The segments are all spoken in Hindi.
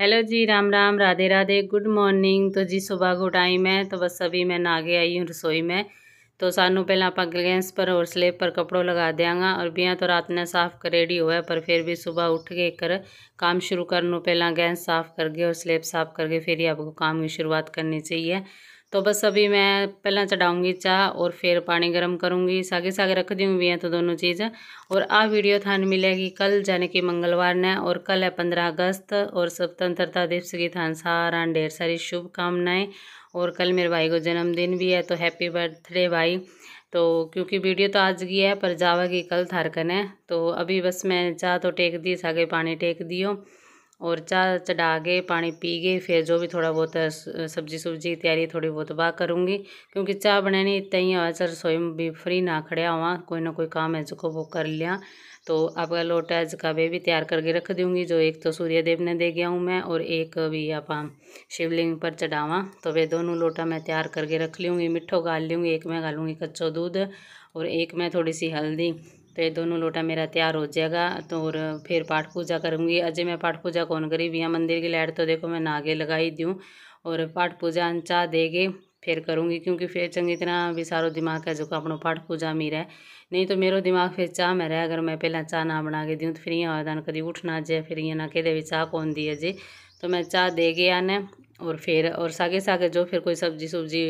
हेलो जी राम राम राधे राधे गुड मॉर्निंग तो जी सुबह को टाइम है तो बस अभी मैं नहागे आई हूँ रसोई में तो सानू पहले आप गैस पर और स्लेब पर कपड़ों लगा देंगे और बिया तो रात ने साफ कर रेडी हुआ पर फिर भी सुबह उठ के कर काम शुरू करनों पहला गैस साफ करके और स्लेब साफ करके फिर ही आपको काम की शुरुआत करनी चाहिए तो बस अभी मैं पहला चढ़ाऊँगी चाह और फिर पानी गर्म करूँगी सागे सागे रख दूँगी हैं तो दोनों चीज़ और आ वीडियो थान मिलेगी कल जाने की मंगलवार ने और कल है पंद्रह अगस्त और स्वतंत्रता दिवस की थान सारा ढेर सारी शुभकामनाएँ और कल मेरे भाई को जन्मदिन भी है तो हैप्पी बर्थडे भाई तो क्योंकि वीडियो तो आज की है पर जावा की कल थारकन है तो अभी बस मैं चाह तो टेक दी सागे पानी टेक दियो और चाह चढ़ा के पानी पी के फिर जो भी थोड़ा बहुत सब्जी सुब्जी तैयारी थोड़ी बहुत बाह करूँगी क्योंकि चाह बनानी इतना ही चल रसोई में भी फ्री ना खड़ा हुआ कोई ना कोई काम है जो वो कर लिया तो आपका लोटा है वे भी तैयार करके रख दूँगी जो एक तो सूर्यदेव ने दे गया हूँ मैं और एक भी आप शिवलिंग पर चढ़ावा तो वे दोनों लोटा मैं तैयार करके रख लूँगी मिठो गाल लूँगी एक मैं गालूँगी कच्चो दूध और एक मैं थोड़ी सी हल्दी तो ये दोनों लोटा मेरा तैयार हो जाएगा तो और फिर पाठ पूजा करूँगी अजय मैं पाठ पूजा कौन करी भैया मंदिर की लाइट तो देखो मैं नागे लगाई दूँ और पाठ पूजा अंचा देगी फिर करूँगी क्योंकि फिर चंगी तरह भी सारो दिमाग है जो अपना पाठ पूजा में रहे नहीं तो मेरा दिमाग फिर चाह में रहे अगर मैं पहला चाह ना बना के दूँ तो फिर यहाँ आदान उठना जे फिर ये ना कहते भी चाह कौन दिए जी तो मैं चाह दे गया और फिर और सागे सागे जो फिर कोई सब्जी सुब्जी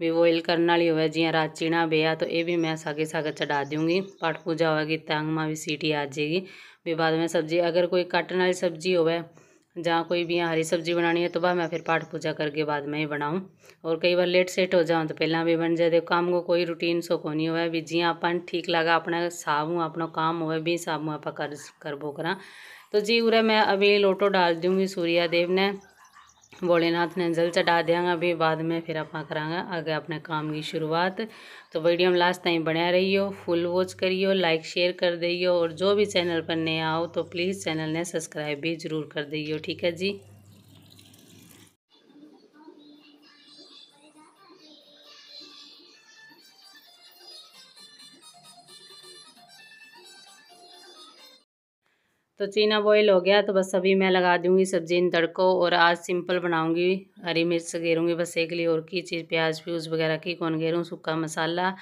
भी बॉयल करने वाली हो जियां रात चीना बेया तो ये भी मैं सागे सागे चढ़ा दूँगी पाठ पूजा होगी तांग में भी सीटी आ जाएगी भी बाद में सब्जी अगर कोई काटने वाली सब्जी हो जहाँ कोई भी हरी सब्जी बनानी है तो वह मैं फिर पाठ पूजा करके बाद में ही बनाऊँ और कई बार लेट सेट हो जाऊँ तो पहला भी बन जाए काम को कोई रूटीन सो को नहीं हुआ भी जी अपन ठीक लगा अपना साबू अपना काम हो भी साबू आप कर करबो करा तो जी उरा मैं अभी लोटो डाल दूँगी सूर्यादेव ने भोलेनाथ ने जल चढ़ा देंगे अभी बाद में फिर आप करांगे आगे अपने काम की शुरुआत तो वीडियो में लास्ट टाइम बनया रहियो फुल वॉच करियो लाइक शेयर कर दियो और जो भी चैनल पर नया आओ तो प्लीज़ चैनल ने सब्सक्राइब भी ज़रूर कर दियो ठीक है जी तो चीना बॉयल हो गया तो बस अभी मैं लगा दूंगी सब्जी इन तड़को और आज सिंपल बनाऊंगी हरी मिर्च घेरूँगी बस एक लिए और की चीज़ प्याज प्यूज वगैरह की कौन घेरूँ सूखा मसाला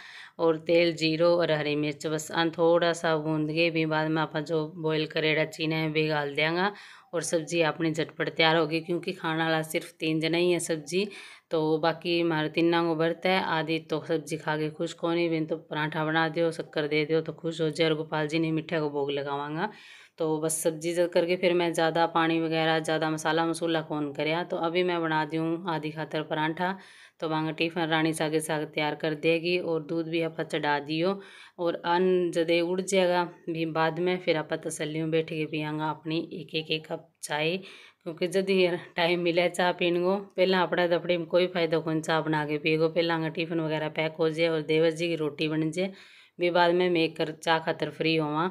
और तेल जीरो और हरी मिर्च बस अं थोड़ा सा गूंद के भी बाद में आप जो बॉयल करेड़ा चीना है भी देंगे और सब्जी अपनी झटपट तैयार होगी क्योंकि खाने वाला सिर्फ तीन जना ही है सब्जी तो बाकी हमारे तीन को बरत है आदि तो सब्जी खा के खुश कौन ही बिन तो पराठा बना दो शक्कर दे दो तो खुश हो जाए और गोपाल जी ने मिठ्ठा को भोग लगावांगा तो बस सब्जी करके फिर मैं ज़्यादा पानी वगैरह ज़्यादा मसाला मसूला कौन कराया हाँ, तो अभी मैं बना दूँ आधी खातर परांठा तो वाग टिफिन रानी सागे साग तैयार कर देगी और दूध भी आप चढ़ा दियो और अन्न जदे उड़ जाएगा भी बाद में फिर आप तसली में बैठ के पियाँगा अपनी एक एक एक कप चाय क्योंकि जद ही टाइम मिले चाह पीने को पहला अपना दपड़े तो में कोई फायदा कौन चाह बना के पिएगो पहला टिफिन वगैरह पैक हो जाए और देवर जी की रोटी बन जाए भी बाद में कर चा खातर फ्री होवा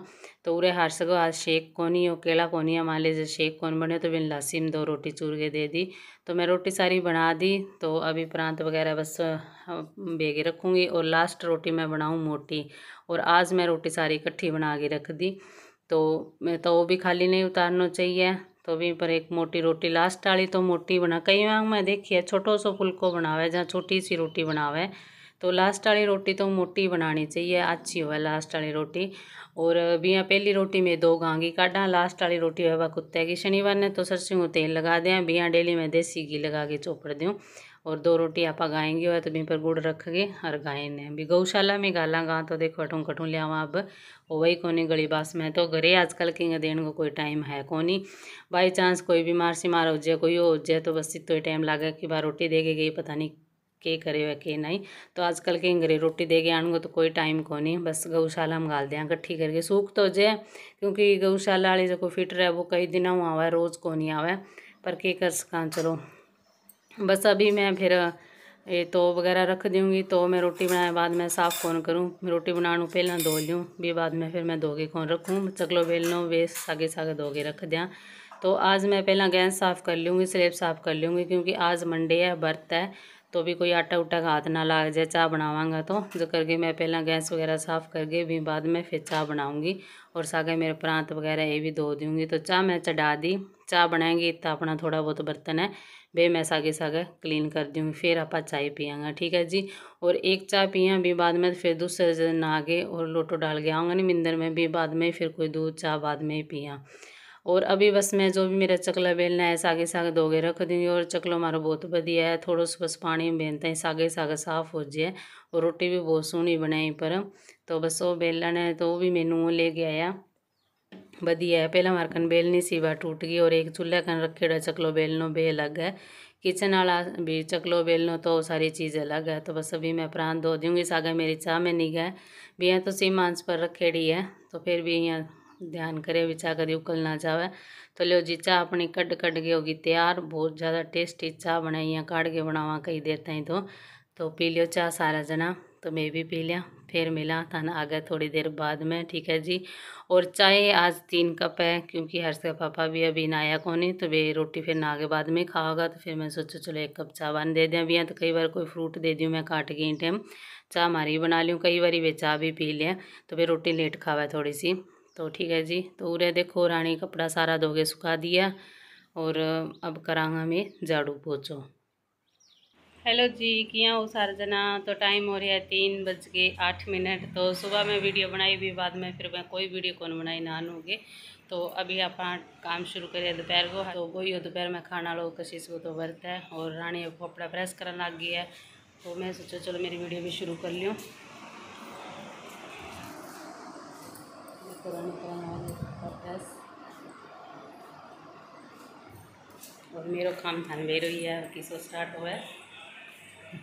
तो उरे हार सको आज शेक कोनी हो केला कोनी है मान लीजिए शेक कौन बने तो बिन लासी में दो रोटी चूर के दे दी तो मैं रोटी सारी बना दी तो अभी प्रांत वगैरह बस बेगे रखूँगी और लास्ट रोटी मैं बनाऊँ मोटी और आज मैं रोटी सारी इकट्ठी बना के रख दी तो तो वो भी खाली नहीं उतारना चाहिए तो भी पर एक मोटी रोटी लास्ट वाली तो मोटी बना कई मैं देखी है छोटो सो फुलको बनावे जहाँ छोटी सी रोटी बनावे तो लास्ट वाली रोटी तो मोटी बनानी चाहिए अच्छी हो लास्ट वाली रोटी और बिया पहली रोटी में दो गांगी काटा लास्ट वाली रोटी हो कुत्ते की शनिवार ने तो सरसों तेल लगा दें बिया डेली में देसी घी लगा के चोपड़ दूँ और दो रोटी आप गाएंगे हो तो भी पर गुड़ रख गए और गाय ने भी गौशाला में गाला गा तो देखो अठू कठू लिया अब वो वही कोनी गली बास में तो घरे आजकल किंग देने को कोई टाइम है कोनी बाई चांस कोई बीमार सीमार हो जाए कोई हो जाए तो बस इतो ही टाइम लगा कि बार रोटी दे गई पता नहीं के करे हुआ के नहीं तो आजकल के घरे रोटी दे के आन तो कोई टाइम को नहीं बस गौशाला में गाल दें इकट्ठी करके सूख तो जे क्योंकि गौशाला वाले जो फिट रहे वो कई दिन आवे रोज़ को नहीं आवे पर के कर सका चलो बस अभी मैं फिर ये तो वगैरह रख दूँगी तो मैं रोटी बनाए बाद में साफ़ कौन करूँ रोटी बनाने पहले धो लूँ भी बाद में फिर मैं धोगे कौन रखूँ चकलो लो वे सागे सागे धोगे रख दें तो आज मैं पहला गैस साफ़ कर लूँगी स्लेब साफ़ कर लूँगी क्योंकि आज मंडे है बर्त है तो भी कोई आटा उटा का हाथ ना लाग जाए चाह बनावांगा तो जो करके मैं पहला गैस वगैरह साफ़ करके भी बाद में फिर चाह बनाऊंगी और सागे मेरे प्रांत वगैरह ये भी धो दूंगी तो चाह मैं चढ़ा दी चाह बनाएंगी इतना अपना थोड़ा बहुत बर्तन है बे मैं सागे सागे क्लीन कर दूँगी फिर आप चाय पियेंगे ठीक है जी और एक चाय पिया भी बाद में फिर दूसरे दिन आगे और लोटो डाल के आऊँगा नहीं मिंदर में भी बाद में फिर कोई दूध चाह बाद में ही पिया और अभी बस मैं जो भी मेरा चकला बेलना है सागे सागे धोगे रख दूँगी और चकलो हमारा बहुत बढ़िया है थोड़ा सा बस पानी में बेलते हैं सागे सागे साफ हो जाए और रोटी भी बहुत सोहनी बनाई पर तो बस वो बेलन है तो वो भी मैनू लेके आया बढ़िया है पहला हमारे कन बेलनी सी बार टूट गई और एक चूल्हा कन रखेड़ा चकलो बेलनो बे अलग है किचन वाला भी चकलो बेलनो तो सारी चीज़ अलग है तो बस अभी मैं प्राण धो दूँगी सागा मेरी चाह में नहीं गए भी यहाँ तो सीमांस पर रखेड़ी है तो फिर भी यहाँ ध्यान करे बिछा कर उकल ना जावे तो लियो जी चाह अपनी कट कट के होगी तैयार बहुत ज़्यादा टेस्टी चाह बनाई या काट के बनावा कई देर तई तो तो पी लियो चाह सारा जना तो मैं भी पी लिया फिर मिला था आ गया थोड़ी देर बाद में ठीक है जी और चाय आज तीन कप है क्योंकि हर्ष का पापा भी अभी ना आया कौन तो वे रोटी फिर ना आगे बाद में खाओगा तो फिर मैं सोचा चलो एक कप चाय बन दे दें अभी तो कई बार कोई फ्रूट दे दूँ मैं काट के टाइम चाय हमारी बना लूँ कई बार वे चाय भी पी लें तो वे रोटी लेट खावा थोड़ी सी तो ठीक है जी तो उरे देखो रानी कपड़ा सारा धोगे सुखा दिया और अब करांगा में झाड़ू पोछो हेलो जी किया हो सारे जना तो टाइम हो रहा है तीन बज के आठ मिनट तो सुबह में वीडियो बनाई भी बाद में फिर मैं कोई वीडियो कौन बनाई ना नूँगी तो अभी आप काम शुरू करिए दोपहर को तो वही हो दोपहर में खाना लो कशिश को तो बरत है और रानी कपड़ा प्रेस करने लग गई है तो मैं सोचा चलो मेरी वीडियो भी शुरू कर लियो कुरान करम वाले पचास और मेरो काम थान बेर ही है किसो स्टार्ट हुआ है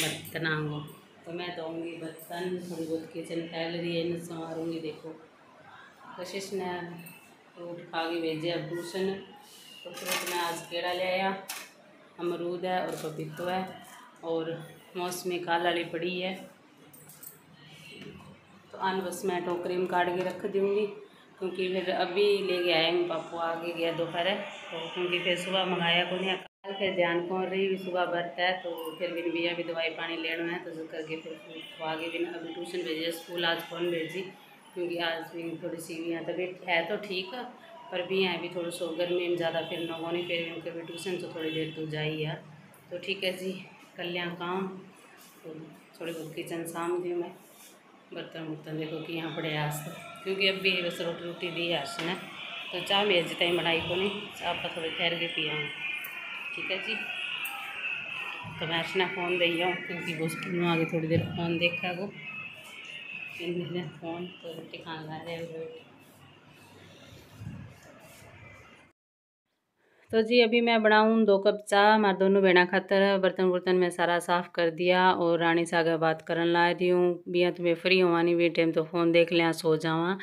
बर्तन आऊँगो तो मैं तो आऊँगी बर्तन थोड़ी बहुत किचन फैल रही है इन्हें संवारूँगी देखो कशिश ने फ्रूट खा के भेजे भूषण तो फ्रूट में आज केड़ा ले आया अमरूद है और पपीतो है और मौसमी काल वाली पड़ी है तो बस मैं टोकरी में काट के रख दूँगी क्योंकि फिर अभी लेके आएंगे पापू आगे गया दोपहर तो क्योंकि फिर सुबह मंगाया को नहीं कल फिर ध्यान खोल रही सुबह बरता है तो फिर बिन भैया भी दवाई पानी लेना है तो जो करके फिर आगे बिन अभी ट्यूशन भेजिए स्कूल आज कौन भेजी क्योंकि आज भी थोड़ी सी भी तबीयत है तो ठीक है पर भी है अभी थोड़ा सो गर्मी में ज़्यादा फिर न होनी फिर उनके भी ट्यूशन तो थोड़ी देर तो जाई यार तो ठीक है जी कर लिया काम तो थोड़ी बहुत किचन साम दी मैं बर्तन बुर्तन देखो कि यहाँ पड़े आस क्योंकि अब भी बस रोटी रोटी दी आस ने तो चाह मैं अज तीन बनाई को नहीं चाह पर थोड़ी ठहर के पिया हूँ ठीक है जी तो मैं अर्चना फ़ोन दे हूँ क्योंकि वो स्कूल आगे थोड़ी देर फ़ोन देखा वो फोन तो रोटी खाने ला रहे तो जी अभी मैं बनाऊँ दो कप चाह हमारे दोनों बहना खातर है बर्तन बुर्तन मैं सारा साफ़ कर दिया और रानी से आगे बात करन ला दी हूँ बिया तुम्हें फ्री होवानी भी टाइम तो फ़ोन देख लिया सो जावा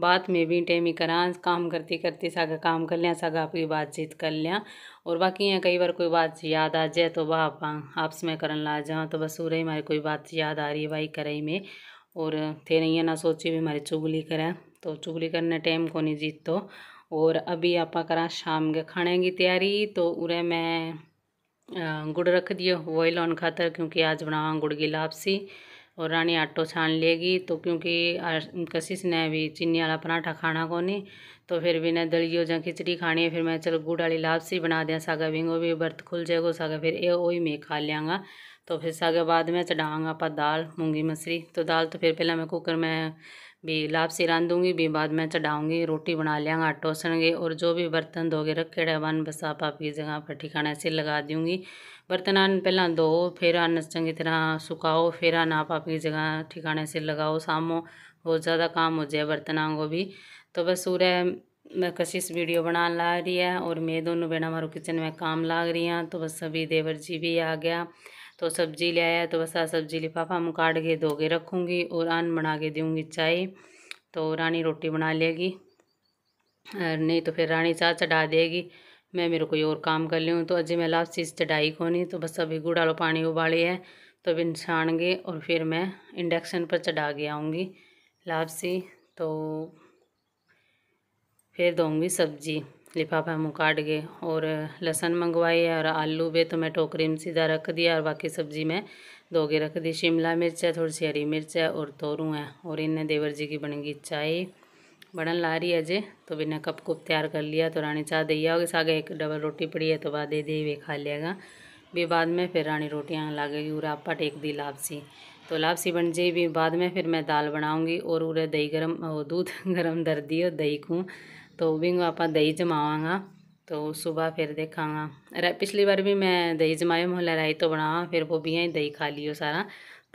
बात में भी टाइम ही करा काम करती करती सागा काम कर लिया सागा आपकी बातचीत कर लिया और बाकी यहाँ कई बार कोई बात याद आ जाए तो वह आप आपस में करन ला जाओ तो बस उरे हमारी कोई बात याद आ रही है भाई कराई में और थे नहीं है ना सोची भी हमारी चुगली करें तो चुगली करने टाइम को नहीं जीत तो और अभी आप करा शाम के खाने की तैयारी तो उरे मैं गुड़ रख दिए बॉयल ऑन खातर क्योंकि आज बनावा गुड़ की लापसी और रानी आटो छान लेगी तो क्योंकि कशिश ने भी चीनी वाला पराठा खाना को नहीं तो फिर भी ने दलियो या खिचड़ी खानी है फिर मैं चल गुड़ वाली लापसी बना दिया सागा विंगो भी बर्त खुल जाएगा सागा फिर ये ओ ही मैं खा लियाँगा तो फिर सागे बाद में चढ़ाऊँगा आप दाल मूँगी मसरी तो दाल तो फिर पहला मैं कुकर में भी लाभ से रांधूंगी भी बाद में चढ़ाऊँगी रोटी बना लिया आटो सनगे और जो भी बर्तन धोगे रखे वन बस आप आपकी जगह पर ठिकाने से लगा दूँगी बर्तन आन पहला धो फिर आन चंगी तरह सुखाओ फिर आन आप आपकी जगह ठिकाने से लगाओ सामो बहुत ज़्यादा काम हो जाए बर्तन को भी तो बस सूर्य मैं कशिश वीडियो बना ला रही है और मैं दोनों बहन मारू किचन में काम लाग रही हैं तो बस अभी देवर जी भी आ गया तो सब्जी ले आया तो बस सब्जी लिफाफा में काट के धो के रखूँगी और आन बना के दूँगी चाय तो रानी रोटी बना लेगी नहीं तो फिर रानी चाह चढ़ा देगी मैं मेरे कोई और काम कर लूँ तो अजय मैं लास्ट चीज़ चढ़ाई को नहीं तो बस अभी गुड़ आलो पानी उबाले है तो अभी छानगे और फिर मैं इंडक्शन पर चढ़ा के आऊँगी लापसी तो फिर दूँगी सब्जी लिफाफा मुँह काट गए और लहसन मंगवाई है और आलू भी तो मैं टोकरी में सीधा रख दिया और बाकी सब्जी मैं धोगे रख दी शिमला मिर्च है थोड़ी सी हरी मिर्च है और तोरू है और इन्हें देवर जी की बनेगी चाय बनन ला रही है अजय तो बिना कप कुप तैयार कर लिया तो रानी चाह दैया होगी सागे एक डबल रोटी पड़ी है तो बाद दे दी वे खा लेगा भी बाद में फिर रानी रोटियाँ गई और आप टेक दी लापसी तो लापसी बन जाएगी बाद में फिर मैं दाल बनाऊँगी और उरे दही गर्म दूध गर्म दर दी और दही खूँ तो वो भी आप दही जमावगा तो सुबह फिर देखागा पिछली बार भी मैं दही जमाए मोहला रायतो बनावा फिर वो भी यहाँ दही खा लियो सारा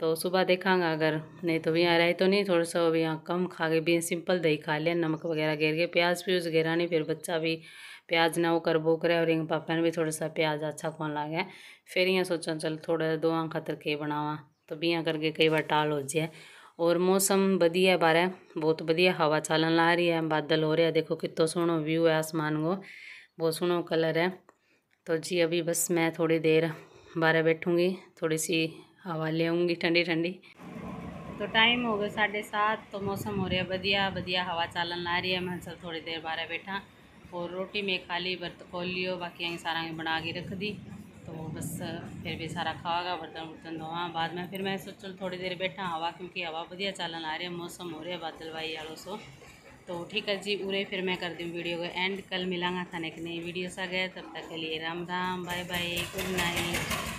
तो सुबह देखागा अगर नहीं तो भी यहाँ राय तो नहीं थोड़ा सा भी यहाँ कम खा के भी सिंपल दही खा लिया नमक वगैरह घेर के प्याज प्यूज गिरा नहीं फिर बच्चा भी प्याज ना वो कर वो करे और इन पापा ने भी थोड़ा सा प्याज अच्छा कौन ला गया फिर यहाँ सोचा चल थोड़ा दो आँख खतर के बनावा तो भी यहाँ करके कई बार टाल हो जाए मौसम बढ़िया बारे बहुत बढ़िया हवा ਹਵਾ ला रही है बादल हो रहा है देखो कितो सोहनो व्यू है आसमान को बहुत सोहनो कलर है तो जी अभी बस मैं थोड़ी देर बारह बैठूंगी थोड़ी सी हवा ले आऊँगी ठंडी ठंडी तो टाइम हो गया साढ़े सात तो मौसम हो रहा है बढ़िया बढ़िया हवा चालन ला रही है मैं सब थोड़ी देर बारह बैठा और रोटी में खाली बर्त खोल लियो बाकी यहीं सारा बना के रख दी तो बस फिर भी सारा खागा बर्तन बुर्तन धोवा बाद में फिर मैं सोचो थोड़ी देर बैठा हवा क्योंकि हवा बढ़िया चालन आ रही है मौसम हो रहा है बादल भाई आलो सो तो ठीक है जी उरे फिर मैं कर दी वीडियो को एंड कल मिलांगा थाने की नई वीडियो सा गए तब तक के लिए Ram Ram bye bye good night